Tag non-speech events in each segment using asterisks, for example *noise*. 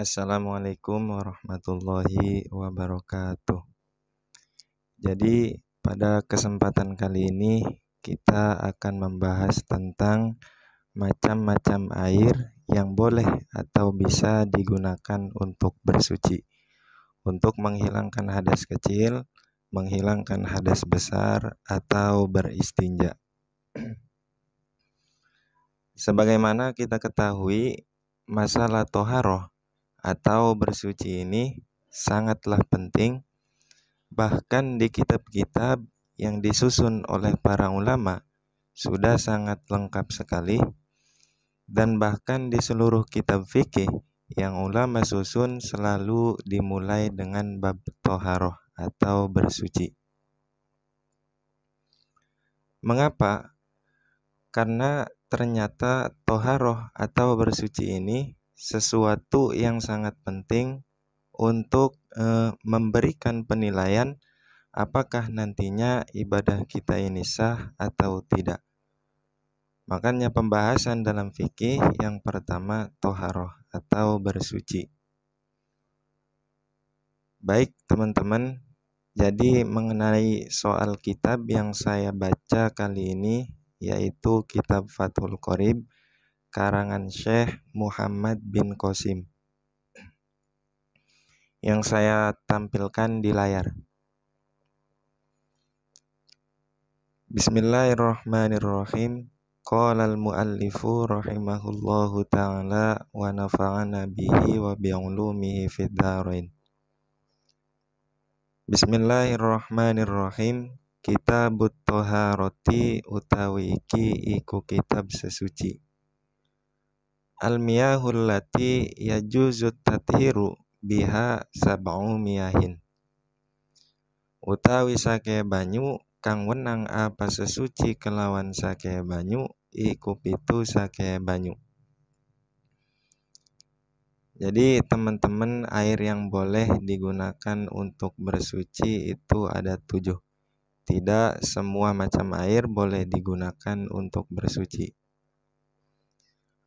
Assalamualaikum warahmatullahi wabarakatuh. Jadi, pada kesempatan kali ini kita akan membahas tentang macam-macam air yang boleh atau bisa digunakan untuk bersuci. Untuk menghilangkan hadas kecil, menghilangkan hadas besar atau beristinja. *clears throat* Sebagaimana kita ketahui, masalah toharoh atau bersuci ini sangatlah penting. Bahkan di kitab-kitab yang disusun oleh para ulama sudah sangat lengkap sekali dan bahkan di seluruh kitab fikih yang ulama susun selalu dimulai dengan bab toharoh atau bersuci. Mengapa? Karena ternyata toharoh atau bersuci ini sesuatu yang sangat penting untuk e, memberikan penilaian apakah nantinya ibadah kita ini sah atau tidak. Makanya pembahasan dalam fikih yang pertama toharoh atau bersuci. Baik teman-teman, jadi mengenai soal kitab yang saya baca kali ini yaitu kitab Fathul Qorib karangan Syekh Muhammad bin Qasim yang saya tampilkan di layar. Bismillahirrahmanirrahim. Qala al-muallifu rahimahullahu ta'ala wa nafa'ana bihi wa 'ulumihi fid dharain. Bismillahirrahmanirrahim. Kitabut Toharoti utawi iki iku kitab sesuci al-miyahul lati yajuzu tathiru biha sab'u miyahin utawi sake banyu kang wenang apa sesuci kelawan sake banyu iku pitu sake banyu jadi teman-teman air yang boleh digunakan untuk bersuci itu ada tujuh. Tidak semua macam air boleh digunakan untuk bersuci.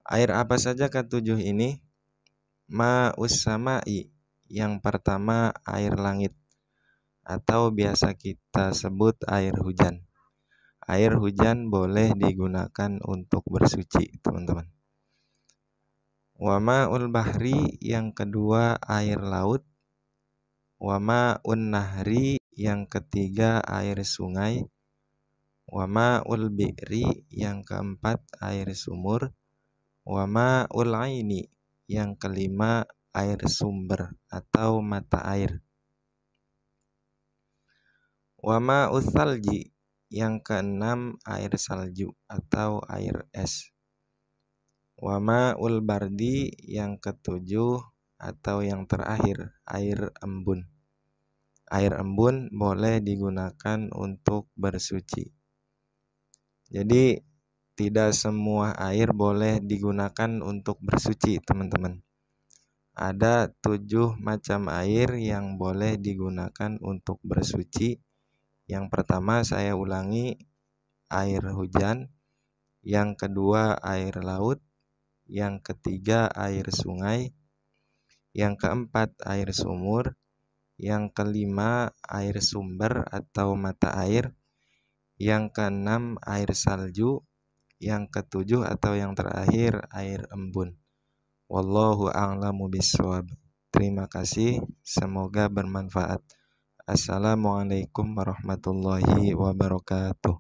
Air apa saja ketujuh ini? Ma'us sama'i. Yang pertama air langit atau biasa kita sebut air hujan. Air hujan boleh digunakan untuk bersuci, teman-teman. Wama ul bahri yang kedua air laut. Wama un nahri yang ketiga air sungai. Wama ul bi'ri yang keempat air sumur. Wama ini Yang kelima, air sumber atau mata air. Wama usalji. Yang keenam, air salju atau air es. Wama ulbardi. Yang ketujuh, atau yang terakhir, air embun. Air embun boleh digunakan untuk bersuci. Jadi tidak semua air boleh digunakan untuk bersuci, teman-teman. Ada tujuh macam air yang boleh digunakan untuk bersuci. Yang pertama, saya ulangi, air hujan. Yang kedua, air laut. Yang ketiga, air sungai. Yang keempat, air sumur. Yang kelima, air sumber atau mata air. Yang keenam, air salju yang ketujuh atau yang terakhir air embun. Wallahu a'lamu bishawab. Terima kasih, semoga bermanfaat. Assalamualaikum warahmatullahi wabarakatuh.